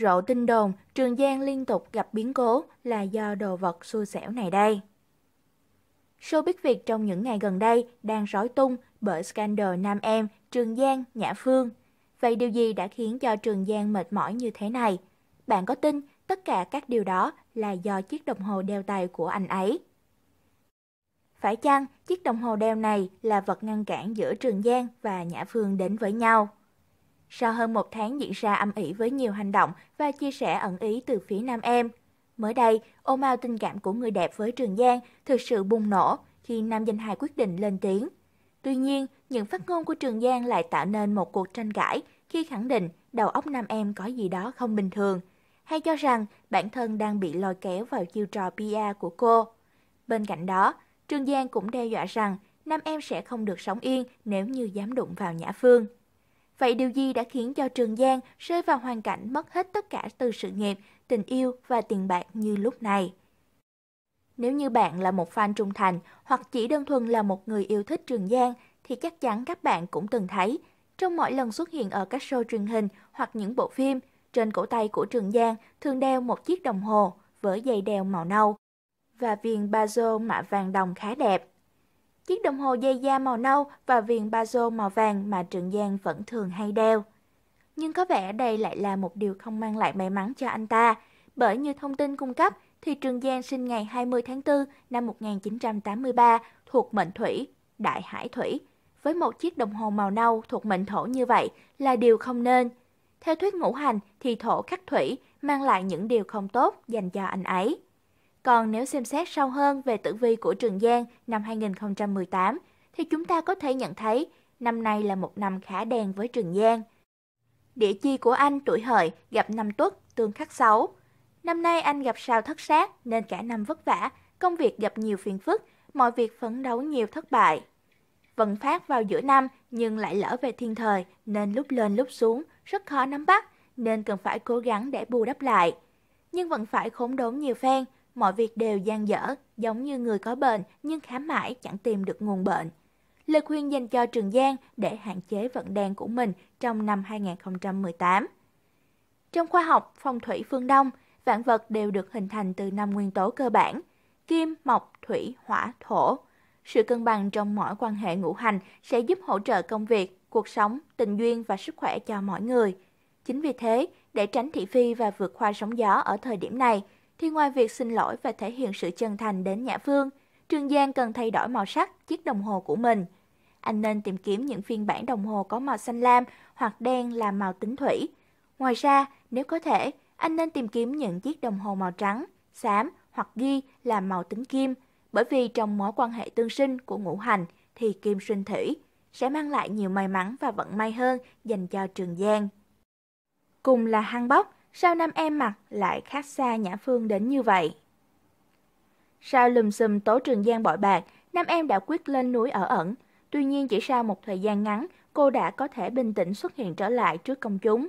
Rộ tin đồn Trường Giang liên tục gặp biến cố là do đồ vật xui xẻo này đây. Showbiz Việt trong những ngày gần đây đang rối tung bởi scandal Nam Em, Trường Giang, Nhã Phương. Vậy điều gì đã khiến cho Trường Giang mệt mỏi như thế này? Bạn có tin tất cả các điều đó là do chiếc đồng hồ đeo tay của anh ấy? Phải chăng chiếc đồng hồ đeo này là vật ngăn cản giữa Trường Giang và Nhã Phương đến với nhau? Sau hơn một tháng diễn ra âm ỉ với nhiều hành động và chia sẻ ẩn ý từ phía nam em, mới đây, ô mao tình cảm của người đẹp với Trường Giang thực sự bùng nổ khi nam danh hài quyết định lên tiếng. Tuy nhiên, những phát ngôn của Trường Giang lại tạo nên một cuộc tranh cãi khi khẳng định đầu óc nam em có gì đó không bình thường, hay cho rằng bản thân đang bị lôi kéo vào chiêu trò PR của cô. Bên cạnh đó, Trường Giang cũng đe dọa rằng nam em sẽ không được sống yên nếu như dám đụng vào Nhã Phương. Vậy điều gì đã khiến cho Trường Giang rơi vào hoàn cảnh mất hết tất cả từ sự nghiệp, tình yêu và tiền bạc như lúc này? Nếu như bạn là một fan trung thành hoặc chỉ đơn thuần là một người yêu thích Trường Giang thì chắc chắn các bạn cũng từng thấy trong mọi lần xuất hiện ở các show truyền hình hoặc những bộ phim, trên cổ tay của Trường Giang thường đeo một chiếc đồng hồ với dây đeo màu nâu và viên ba mạ vàng đồng khá đẹp chiếc đồng hồ dây da màu nâu và viền ba lô màu vàng mà Trượng Giang vẫn thường hay đeo. Nhưng có vẻ đây lại là một điều không mang lại may mắn cho anh ta, bởi như thông tin cung cấp thì Trường Giang sinh ngày 20 tháng 4 năm 1983 thuộc mệnh thủy, đại hải thủy. Với một chiếc đồng hồ màu nâu thuộc mệnh thổ như vậy là điều không nên. Theo thuyết ngũ hành thì thổ khắc thủy mang lại những điều không tốt dành cho anh ấy. Còn nếu xem xét sâu hơn về tử vi của Trường Giang năm 2018, thì chúng ta có thể nhận thấy năm nay là một năm khá đen với Trường Giang. Địa chi của anh tuổi hợi gặp năm tuất tương khắc xấu. Năm nay anh gặp sao thất sát nên cả năm vất vả, công việc gặp nhiều phiền phức, mọi việc phấn đấu nhiều thất bại. Vận phát vào giữa năm nhưng lại lỡ về thiên thời nên lúc lên lúc xuống, rất khó nắm bắt nên cần phải cố gắng để bù đắp lại. Nhưng vẫn phải khốn đốn nhiều phen, mọi việc đều gian dở, giống như người có bệnh nhưng khám mãi chẳng tìm được nguồn bệnh. Lời khuyên dành cho Trường Giang để hạn chế vận đen của mình trong năm 2018. Trong khoa học phong thủy phương Đông, vạn vật đều được hình thành từ năm nguyên tố cơ bản: kim, mộc, thủy, hỏa, thổ. Sự cân bằng trong mọi quan hệ ngũ hành sẽ giúp hỗ trợ công việc, cuộc sống, tình duyên và sức khỏe cho mỗi người. Chính vì thế, để tránh thị phi và vượt qua sóng gió ở thời điểm này, thì ngoài việc xin lỗi và thể hiện sự chân thành đến Nhã Phương, Trương Giang cần thay đổi màu sắc chiếc đồng hồ của mình. Anh nên tìm kiếm những phiên bản đồng hồ có màu xanh lam hoặc đen là màu tính thủy. Ngoài ra, nếu có thể, anh nên tìm kiếm những chiếc đồng hồ màu trắng, xám hoặc ghi là màu tính kim, bởi vì trong mối quan hệ tương sinh của ngũ hành thì kim sinh thủy sẽ mang lại nhiều may mắn và vận may hơn dành cho Trường Giang. Cùng là hăng bóc, sao nam em mặc lại khác xa Nhã Phương đến như vậy? sau lùm xùm tố trường giang bội bạc, nam em đã quyết lên núi ở ẩn. Tuy nhiên chỉ sau một thời gian ngắn, cô đã có thể bình tĩnh xuất hiện trở lại trước công chúng.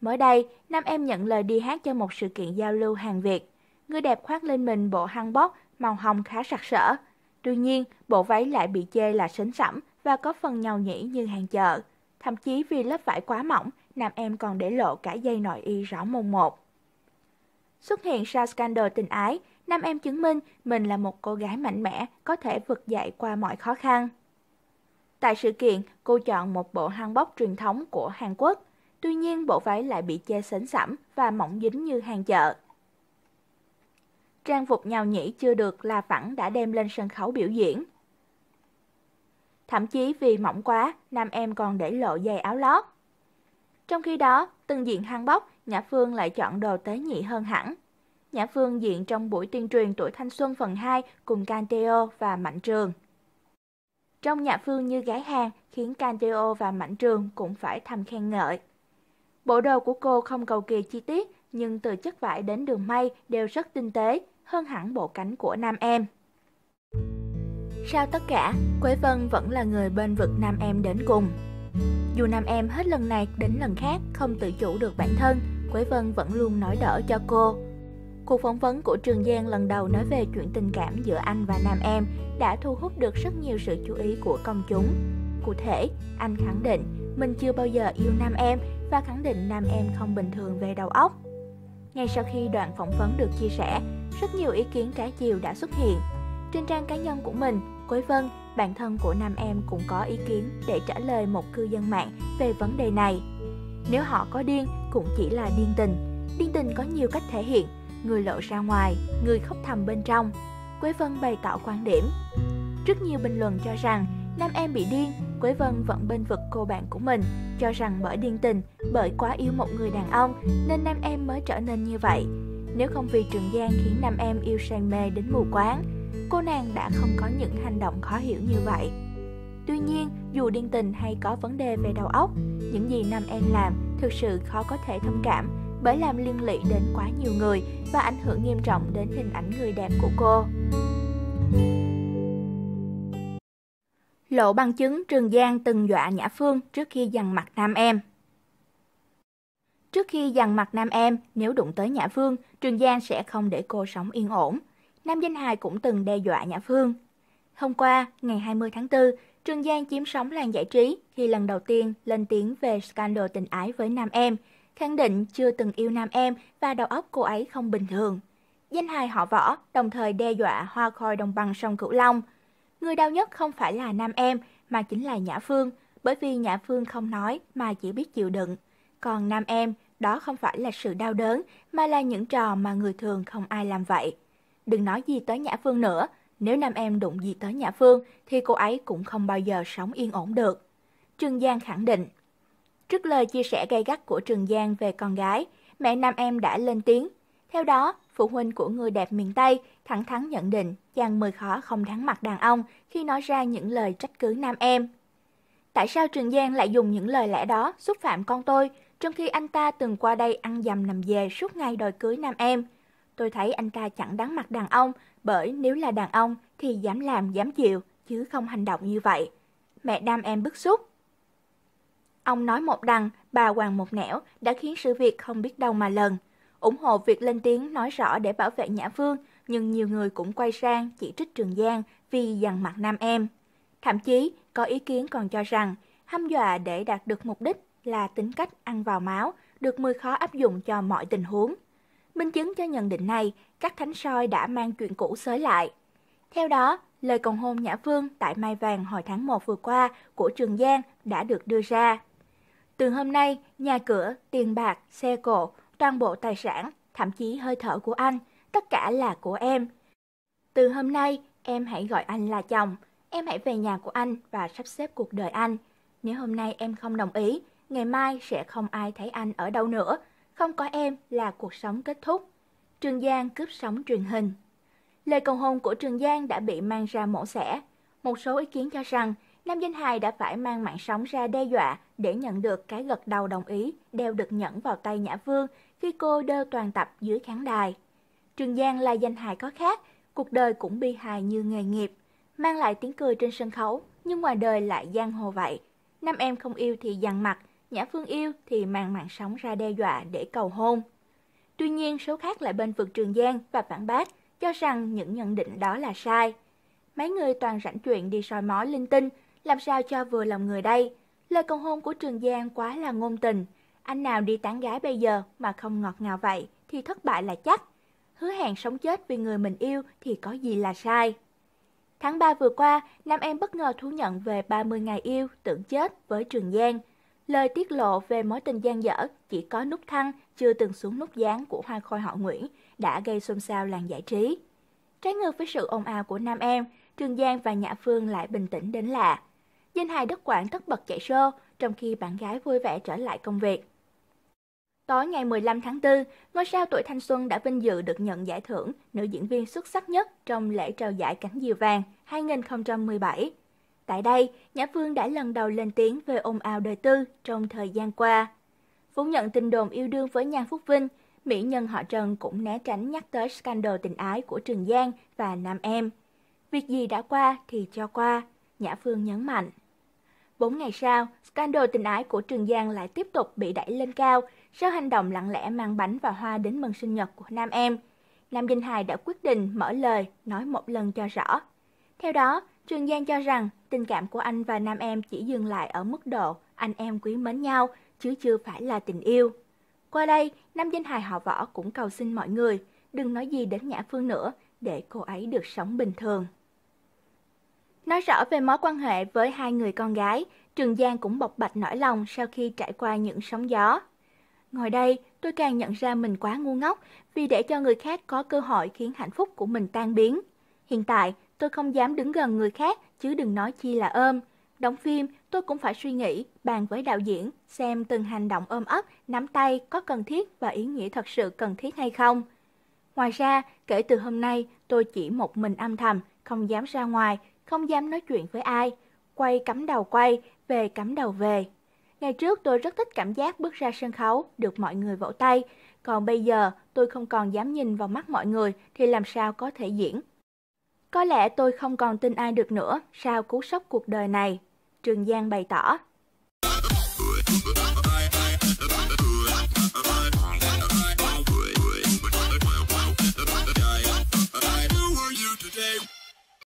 Mới đây, nam em nhận lời đi hát cho một sự kiện giao lưu hàng Việt. Người đẹp khoác lên mình bộ hăng bóp màu hồng khá sặc sỡ. Tuy nhiên, bộ váy lại bị chê là sến sẫm và có phần nhau nhĩ như hàng chợ. Thậm chí vì lớp vải quá mỏng nam em còn để lộ cả dây nội y rõ mồn một. Xuất hiện sau scandal tình ái, nam em chứng minh mình là một cô gái mạnh mẽ, có thể vượt dậy qua mọi khó khăn. Tại sự kiện, cô chọn một bộ hanbok bóc truyền thống của Hàn Quốc. Tuy nhiên, bộ váy lại bị che sến sẩm và mỏng dính như hàng chợ. Trang phục nhào nhĩ chưa được là vẫn đã đem lên sân khấu biểu diễn. Thậm chí vì mỏng quá, nam em còn để lộ dây áo lót. Trong khi đó, từng diện hăng bóc, Nhã Phương lại chọn đồ tế nhị hơn hẳn. Nhã Phương diện trong buổi tuyên truyền tuổi thanh xuân phần 2 cùng Canteo và Mạnh Trường. Trong Nhã Phương như gái hàng khiến Canteo và Mạnh Trường cũng phải thầm khen ngợi. Bộ đồ của cô không cầu kỳ chi tiết, nhưng từ chất vải đến đường may đều rất tinh tế, hơn hẳn bộ cánh của nam em. Sau tất cả, Quế Vân vẫn là người bên vực nam em đến cùng. Dù nam em hết lần này đến lần khác không tự chủ được bản thân, Quế Vân vẫn luôn nói đỡ cho cô. Cuộc phỏng vấn của Trường Giang lần đầu nói về chuyện tình cảm giữa anh và nam em đã thu hút được rất nhiều sự chú ý của công chúng. Cụ thể, anh khẳng định mình chưa bao giờ yêu nam em và khẳng định nam em không bình thường về đầu óc. Ngay sau khi đoạn phỏng vấn được chia sẻ, rất nhiều ý kiến trái chiều đã xuất hiện. Trên trang cá nhân của mình, Quế Vân bản thân của nam em cũng có ý kiến để trả lời một cư dân mạng về vấn đề này. Nếu họ có điên cũng chỉ là điên tình. Điên tình có nhiều cách thể hiện, người lộ ra ngoài, người khóc thầm bên trong. Quế Vân bày tỏ quan điểm. Rất nhiều bình luận cho rằng nam em bị điên, Quế Vân vẫn bên vực cô bạn của mình, cho rằng bởi điên tình, bởi quá yêu một người đàn ông nên nam em mới trở nên như vậy. Nếu không vì Trường Giang khiến nam em yêu sang mê đến mù quáng, cô nàng đã không có những hành động khó hiểu như vậy. Tuy nhiên, dù điên tình hay có vấn đề về đầu óc, những gì Nam Em làm thực sự khó có thể thông cảm bởi làm liên lụy đến quá nhiều người và ảnh hưởng nghiêm trọng đến hình ảnh người đẹp của cô. Lộ bằng chứng Trường Giang từng dọa Nhã Phương trước khi dằn mặt Nam Em. Trước khi dằn mặt Nam Em, nếu đụng tới Nhã Phương, Trường Giang sẽ không để cô sống yên ổn. Nam Danh Hài cũng từng đe dọa Nhã Phương. Hôm qua, ngày 20 tháng 4, Trương Giang chiếm sóng làng giải trí khi lần đầu tiên lên tiếng về scandal tình ái với nam em, khẳng định chưa từng yêu nam em và đầu óc cô ấy không bình thường. Danh hài họ võ, đồng thời đe dọa hoa khôi đồng bằng sông Cửu Long. Người đau nhất không phải là nam em, mà chính là Nhã Phương, bởi vì Nhã Phương không nói mà chỉ biết chịu đựng. Còn nam em, đó không phải là sự đau đớn, mà là những trò mà người thường không ai làm vậy. Đừng nói gì tới Nhã Phương nữa, nếu nam em đụng gì tới Nhã Phương thì cô ấy cũng không bao giờ sống yên ổn được. Trương Giang khẳng định. Trước lời chia sẻ gay gắt của Trường Giang về con gái, mẹ nam em đã lên tiếng. Theo đó, phụ huynh của người đẹp miền Tây thẳng thắn nhận định chàng mười khó không thắng mặt đàn ông khi nói ra những lời trách cứ nam em. Tại sao Trường Giang lại dùng những lời lẽ đó xúc phạm con tôi, trong khi anh ta từng qua đây ăn dầm nằm về suốt ngày đòi cưới nam em? tôi thấy anh ta chẳng đáng mặt đàn ông, bởi nếu là đàn ông thì dám làm dám chịu, chứ không hành động như vậy. Mẹ đam em bức xúc. Ông nói một đằng, bà hoàng một nẻo đã khiến sự việc không biết đâu mà lần. ủng hộ việc lên tiếng nói rõ để bảo vệ Nhã Phương, nhưng nhiều người cũng quay sang chỉ trích Trường Giang vì dằn mặt nam em. Thậm chí, có ý kiến còn cho rằng hăm dọa để đạt được mục đích là tính cách ăn vào máu, được mười khó áp dụng cho mọi tình huống. Minh chứng cho nhận định này, các thánh soi đã mang chuyện cũ xới lại. Theo đó, lời cầu hôn Nhã Phương tại Mai Vàng hồi tháng 1 vừa qua của Trường Giang đã được đưa ra. Từ hôm nay, nhà cửa, tiền bạc, xe cộ, toàn bộ tài sản, thậm chí hơi thở của anh, tất cả là của em. Từ hôm nay, em hãy gọi anh là chồng, em hãy về nhà của anh và sắp xếp cuộc đời anh. Nếu hôm nay em không đồng ý, ngày mai sẽ không ai thấy anh ở đâu nữa, không có em là cuộc sống kết thúc. Trường Giang cướp sóng truyền hình. Lời cầu hôn của Trường Giang đã bị mang ra mổ xẻ. Một số ý kiến cho rằng Nam Danh Hài đã phải mang mạng sống ra đe dọa để nhận được cái gật đầu đồng ý đeo được nhẫn vào tay Nhã Vương khi cô đơ toàn tập dưới khán đài. Trường Giang là danh hài có khác, cuộc đời cũng bi hài như nghề nghiệp, mang lại tiếng cười trên sân khấu nhưng ngoài đời lại giang hồ vậy. Nam em không yêu thì dằn mặt, Nhã Phương yêu thì mang mạng sống ra đe dọa để cầu hôn. Tuy nhiên, số khác lại bên vực Trường Giang và phản bác, cho rằng những nhận định đó là sai. Mấy người toàn rảnh chuyện đi soi mói linh tinh, làm sao cho vừa lòng người đây. Lời cầu hôn của Trường Giang quá là ngôn tình. Anh nào đi tán gái bây giờ mà không ngọt ngào vậy thì thất bại là chắc. Hứa hẹn sống chết vì người mình yêu thì có gì là sai. Tháng 3 vừa qua, nam em bất ngờ thú nhận về 30 ngày yêu, tưởng chết với Trường Giang lời tiết lộ về mối tình gian dở chỉ có nút thăng chưa từng xuống nút dáng của hoa khôi họ Nguyễn đã gây xôn xao làng giải trí. Trái ngược với sự ồn ào của nam em, Trường Giang và Nhã Phương lại bình tĩnh đến lạ. Danh hài đất quản tất bật chạy show, trong khi bạn gái vui vẻ trở lại công việc. Tối ngày 15 tháng 4, ngôi sao tuổi thanh xuân đã vinh dự được nhận giải thưởng nữ diễn viên xuất sắc nhất trong lễ trao giải cánh diều vàng 2017. Tại đây, Nhã Phương đã lần đầu lên tiếng về ồn ào đời tư trong thời gian qua. Phủ nhận tin đồn yêu đương với Nhan Phúc Vinh, mỹ nhân họ Trần cũng né tránh nhắc tới scandal tình ái của Trường Giang và Nam Em. Việc gì đã qua thì cho qua, Nhã Phương nhấn mạnh. Bốn ngày sau, scandal tình ái của Trường Giang lại tiếp tục bị đẩy lên cao sau hành động lặng lẽ mang bánh và hoa đến mừng sinh nhật của Nam Em. Nam Dinh Hài đã quyết định mở lời nói một lần cho rõ theo đó, Trường Giang cho rằng tình cảm của anh và nam em chỉ dừng lại ở mức độ anh em quý mến nhau, chứ chưa phải là tình yêu. Qua đây, nam danh hài họ võ cũng cầu xin mọi người, đừng nói gì đến Nhã Phương nữa, để cô ấy được sống bình thường. Nói rõ về mối quan hệ với hai người con gái, Trường Giang cũng bộc bạch nỗi lòng sau khi trải qua những sóng gió. Ngồi đây, tôi càng nhận ra mình quá ngu ngốc vì để cho người khác có cơ hội khiến hạnh phúc của mình tan biến. Hiện tại, tôi không dám đứng gần người khác chứ đừng nói chi là ôm. Đóng phim, tôi cũng phải suy nghĩ, bàn với đạo diễn, xem từng hành động ôm ấp, nắm tay có cần thiết và ý nghĩa thật sự cần thiết hay không. Ngoài ra, kể từ hôm nay, tôi chỉ một mình âm thầm, không dám ra ngoài, không dám nói chuyện với ai. Quay cắm đầu quay, về cắm đầu về. Ngày trước tôi rất thích cảm giác bước ra sân khấu, được mọi người vỗ tay. Còn bây giờ, tôi không còn dám nhìn vào mắt mọi người thì làm sao có thể diễn, có lẽ tôi không còn tin ai được nữa sau cú sốc cuộc đời này, Trường Giang bày tỏ.